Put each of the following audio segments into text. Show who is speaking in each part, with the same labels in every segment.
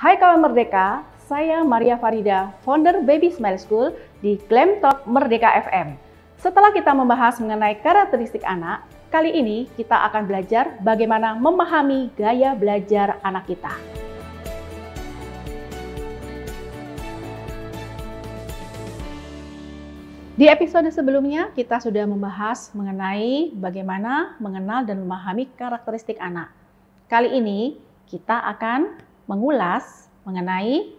Speaker 1: Hai kawan Merdeka, saya Maria Farida, founder Baby Smile School di Glam Talk Merdeka FM. Setelah kita membahas mengenai karakteristik anak, kali ini kita akan belajar bagaimana memahami gaya belajar anak kita. Di episode sebelumnya kita sudah membahas mengenai bagaimana mengenal dan memahami karakteristik anak. Kali ini kita akan mengulas mengenai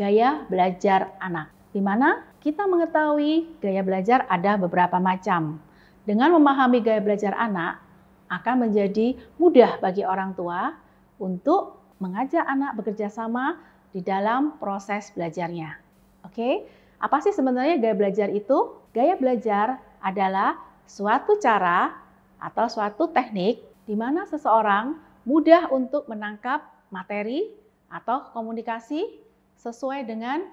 Speaker 1: gaya belajar anak, di mana kita mengetahui gaya belajar ada beberapa macam. Dengan memahami gaya belajar anak, akan menjadi mudah bagi orang tua untuk mengajak anak bekerja sama di dalam proses belajarnya. Oke, apa sih sebenarnya gaya belajar itu? Gaya belajar adalah suatu cara atau suatu teknik di mana seseorang mudah untuk menangkap materi atau komunikasi sesuai dengan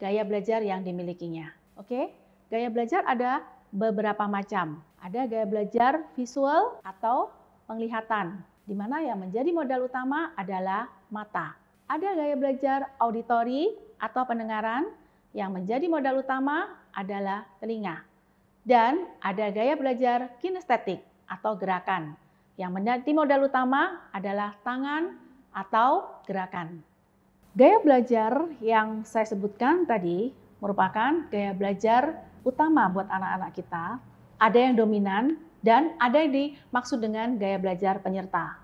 Speaker 1: gaya belajar yang dimilikinya. Oke, gaya belajar ada beberapa macam. Ada gaya belajar visual atau penglihatan, di mana yang menjadi modal utama adalah mata. Ada gaya belajar auditori atau pendengaran, yang menjadi modal utama adalah telinga. Dan ada gaya belajar kinestetik atau gerakan, yang menjadi modal utama adalah tangan, atau gerakan. Gaya belajar yang saya sebutkan tadi merupakan gaya belajar utama buat anak-anak kita. Ada yang dominan dan ada yang dimaksud dengan gaya belajar penyerta.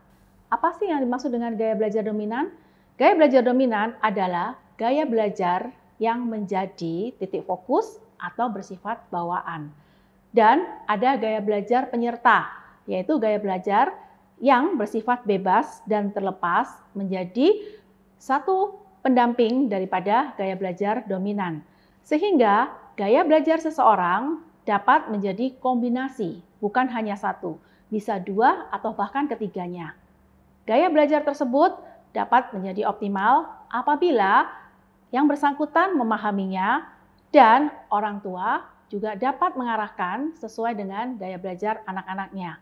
Speaker 1: Apa sih yang dimaksud dengan gaya belajar dominan? Gaya belajar dominan adalah gaya belajar yang menjadi titik fokus atau bersifat bawaan. Dan ada gaya belajar penyerta, yaitu gaya belajar yang bersifat bebas dan terlepas menjadi satu pendamping daripada gaya belajar dominan. Sehingga gaya belajar seseorang dapat menjadi kombinasi, bukan hanya satu, bisa dua atau bahkan ketiganya. Gaya belajar tersebut dapat menjadi optimal apabila yang bersangkutan memahaminya dan orang tua juga dapat mengarahkan sesuai dengan gaya belajar anak-anaknya.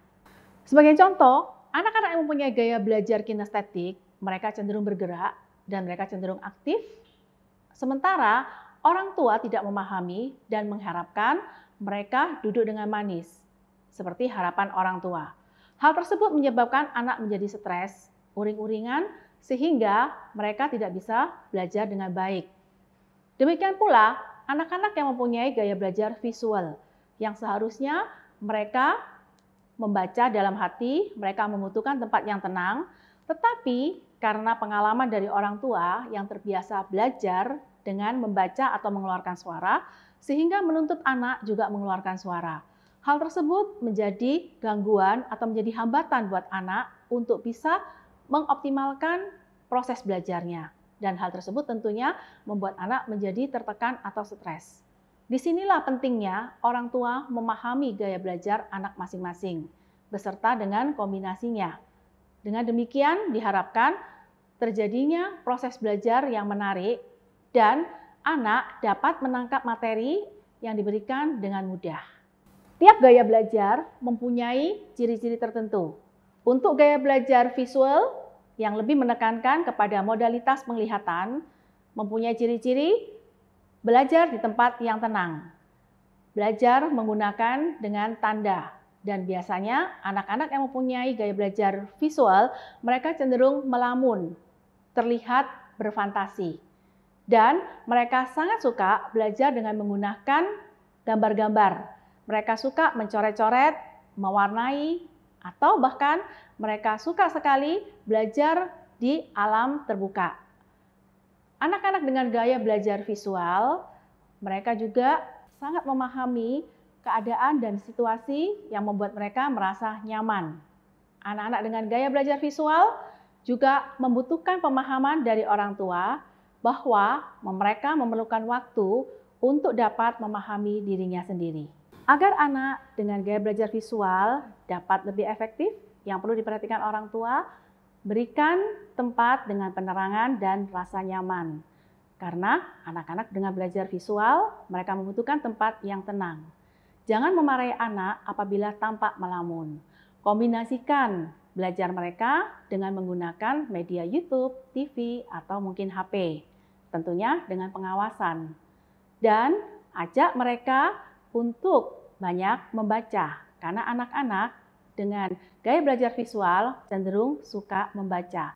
Speaker 1: Sebagai contoh, Anak-anak yang mempunyai gaya belajar kinestetik, mereka cenderung bergerak dan mereka cenderung aktif. Sementara orang tua tidak memahami dan mengharapkan mereka duduk dengan manis, seperti harapan orang tua. Hal tersebut menyebabkan anak menjadi stres, uring-uringan, sehingga mereka tidak bisa belajar dengan baik. Demikian pula anak-anak yang mempunyai gaya belajar visual, yang seharusnya mereka membaca dalam hati, mereka membutuhkan tempat yang tenang, tetapi karena pengalaman dari orang tua yang terbiasa belajar dengan membaca atau mengeluarkan suara, sehingga menuntut anak juga mengeluarkan suara. Hal tersebut menjadi gangguan atau menjadi hambatan buat anak untuk bisa mengoptimalkan proses belajarnya. Dan hal tersebut tentunya membuat anak menjadi tertekan atau stres. Disinilah pentingnya orang tua memahami gaya belajar anak masing-masing, beserta dengan kombinasinya. Dengan demikian, diharapkan terjadinya proses belajar yang menarik dan anak dapat menangkap materi yang diberikan dengan mudah. Tiap gaya belajar mempunyai ciri-ciri tertentu. Untuk gaya belajar visual yang lebih menekankan kepada modalitas penglihatan, mempunyai ciri-ciri Belajar di tempat yang tenang. Belajar menggunakan dengan tanda. Dan biasanya anak-anak yang mempunyai gaya belajar visual, mereka cenderung melamun, terlihat berfantasi. Dan mereka sangat suka belajar dengan menggunakan gambar-gambar. Mereka suka mencoret-coret, mewarnai, atau bahkan mereka suka sekali belajar di alam terbuka. Anak-anak dengan gaya belajar visual, mereka juga sangat memahami keadaan dan situasi yang membuat mereka merasa nyaman. Anak-anak dengan gaya belajar visual juga membutuhkan pemahaman dari orang tua bahwa mereka memerlukan waktu untuk dapat memahami dirinya sendiri. Agar anak dengan gaya belajar visual dapat lebih efektif, yang perlu diperhatikan orang tua Berikan tempat dengan penerangan dan rasa nyaman. Karena anak-anak dengan belajar visual, mereka membutuhkan tempat yang tenang. Jangan memarahi anak apabila tampak melamun. Kombinasikan belajar mereka dengan menggunakan media YouTube, TV, atau mungkin HP. Tentunya dengan pengawasan. Dan ajak mereka untuk banyak membaca. Karena anak-anak dengan gaya belajar visual cenderung suka membaca.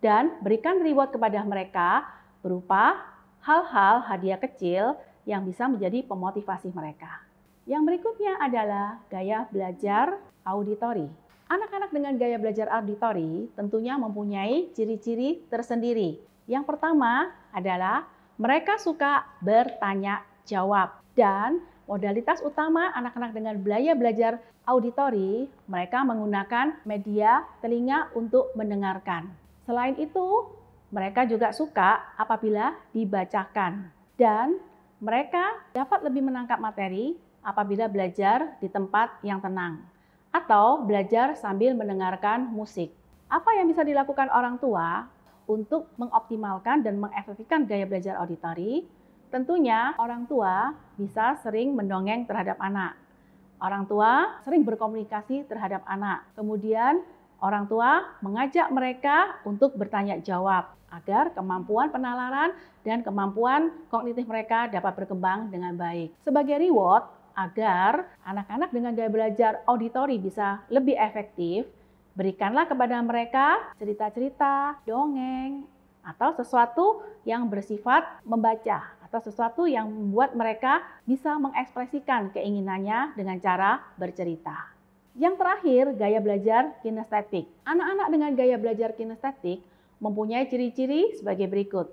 Speaker 1: Dan berikan reward kepada mereka berupa hal-hal hadiah kecil yang bisa menjadi pemotivasi mereka. Yang berikutnya adalah gaya belajar auditori. Anak-anak dengan gaya belajar auditori tentunya mempunyai ciri-ciri tersendiri. Yang pertama adalah mereka suka bertanya jawab dan Modalitas utama anak-anak dengan belayar belajar auditori, mereka menggunakan media telinga untuk mendengarkan. Selain itu, mereka juga suka apabila dibacakan dan mereka dapat lebih menangkap materi apabila belajar di tempat yang tenang atau belajar sambil mendengarkan musik. Apa yang bisa dilakukan orang tua untuk mengoptimalkan dan mengefektifkan gaya belajar auditori? Tentunya orang tua bisa sering mendongeng terhadap anak. Orang tua sering berkomunikasi terhadap anak. Kemudian orang tua mengajak mereka untuk bertanya jawab agar kemampuan penalaran dan kemampuan kognitif mereka dapat berkembang dengan baik. Sebagai reward, agar anak-anak dengan gaya belajar auditori bisa lebih efektif, berikanlah kepada mereka cerita-cerita, dongeng, atau sesuatu yang bersifat membaca atau sesuatu yang membuat mereka bisa mengekspresikan keinginannya dengan cara bercerita. Yang terakhir, gaya belajar kinestetik. Anak-anak dengan gaya belajar kinestetik mempunyai ciri-ciri sebagai berikut.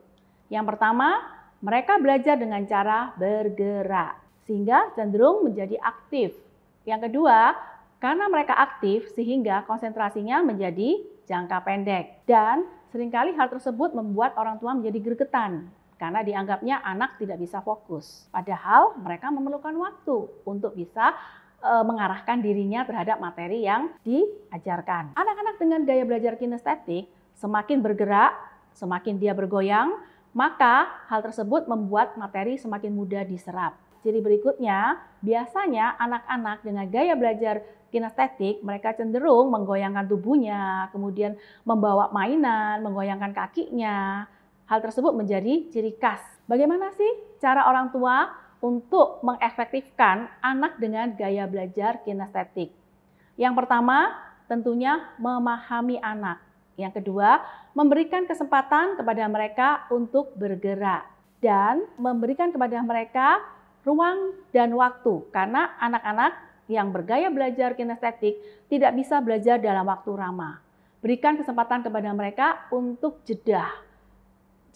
Speaker 1: Yang pertama, mereka belajar dengan cara bergerak, sehingga cenderung menjadi aktif. Yang kedua, karena mereka aktif sehingga konsentrasinya menjadi jangka pendek. Dan seringkali hal tersebut membuat orang tua menjadi gergetan karena dianggapnya anak tidak bisa fokus. Padahal mereka memerlukan waktu untuk bisa e, mengarahkan dirinya terhadap materi yang diajarkan. Anak-anak dengan gaya belajar kinestetik semakin bergerak, semakin dia bergoyang, maka hal tersebut membuat materi semakin mudah diserap. Ciri berikutnya, biasanya anak-anak dengan gaya belajar kinestetik, mereka cenderung menggoyangkan tubuhnya, kemudian membawa mainan, menggoyangkan kakinya, Hal tersebut menjadi ciri khas. Bagaimana sih cara orang tua untuk mengefektifkan anak dengan gaya belajar kinestetik? Yang pertama, tentunya memahami anak. Yang kedua, memberikan kesempatan kepada mereka untuk bergerak dan memberikan kepada mereka ruang dan waktu karena anak-anak yang bergaya belajar kinestetik tidak bisa belajar dalam waktu ramah. Berikan kesempatan kepada mereka untuk jeda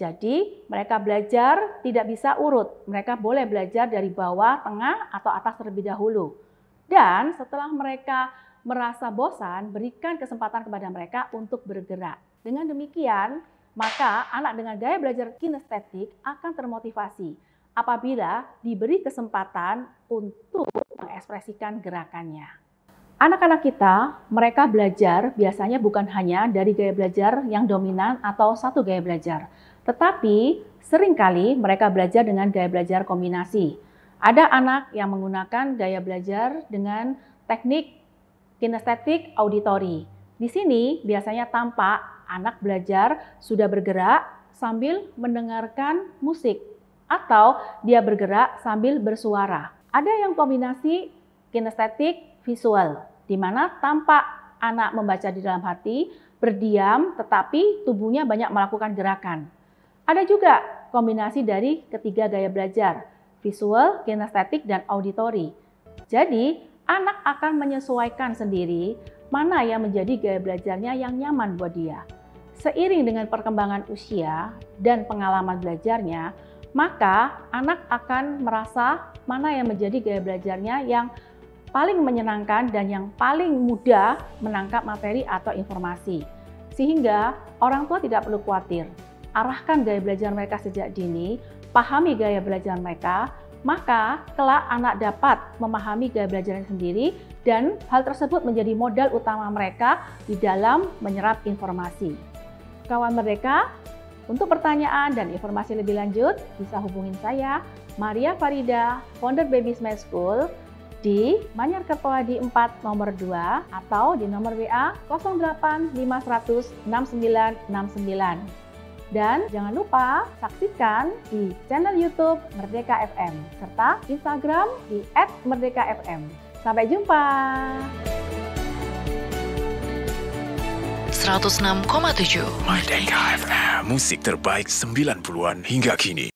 Speaker 1: jadi mereka belajar tidak bisa urut, mereka boleh belajar dari bawah, tengah, atau atas terlebih dahulu. Dan setelah mereka merasa bosan, berikan kesempatan kepada mereka untuk bergerak. Dengan demikian, maka anak dengan gaya belajar kinestetik akan termotivasi apabila diberi kesempatan untuk mengekspresikan gerakannya. Anak-anak kita, mereka belajar biasanya bukan hanya dari gaya belajar yang dominan atau satu gaya belajar, tetapi seringkali mereka belajar dengan gaya belajar kombinasi. Ada anak yang menggunakan gaya belajar dengan teknik kinestetik auditori. Di sini biasanya tampak anak belajar sudah bergerak sambil mendengarkan musik atau dia bergerak sambil bersuara. Ada yang kombinasi kinestetik visual, di mana tampak anak membaca di dalam hati, berdiam tetapi tubuhnya banyak melakukan gerakan. Ada juga kombinasi dari ketiga gaya belajar, visual, kinestetik, dan auditory. Jadi, anak akan menyesuaikan sendiri mana yang menjadi gaya belajarnya yang nyaman buat dia. Seiring dengan perkembangan usia dan pengalaman belajarnya, maka anak akan merasa mana yang menjadi gaya belajarnya yang paling menyenangkan dan yang paling mudah menangkap materi atau informasi. Sehingga orang tua tidak perlu khawatir arahkan gaya belajar mereka sejak dini, pahami gaya belajar mereka, maka kelak anak dapat memahami gaya belajarnya sendiri dan hal tersebut menjadi modal utama mereka di dalam menyerap informasi. Kawan mereka, untuk pertanyaan dan informasi lebih lanjut bisa hubungin saya Maria Farida, founder Baby Smash School di Manyar Kertoadi 4 nomor 2 atau di nomor WA 08 dan jangan lupa saksikan di channel YouTube Merdeka FM serta Instagram di @merdeka_fm. Sampai jumpa. 106,7 Merdeka FM, musik terbaik 90-an hingga kini.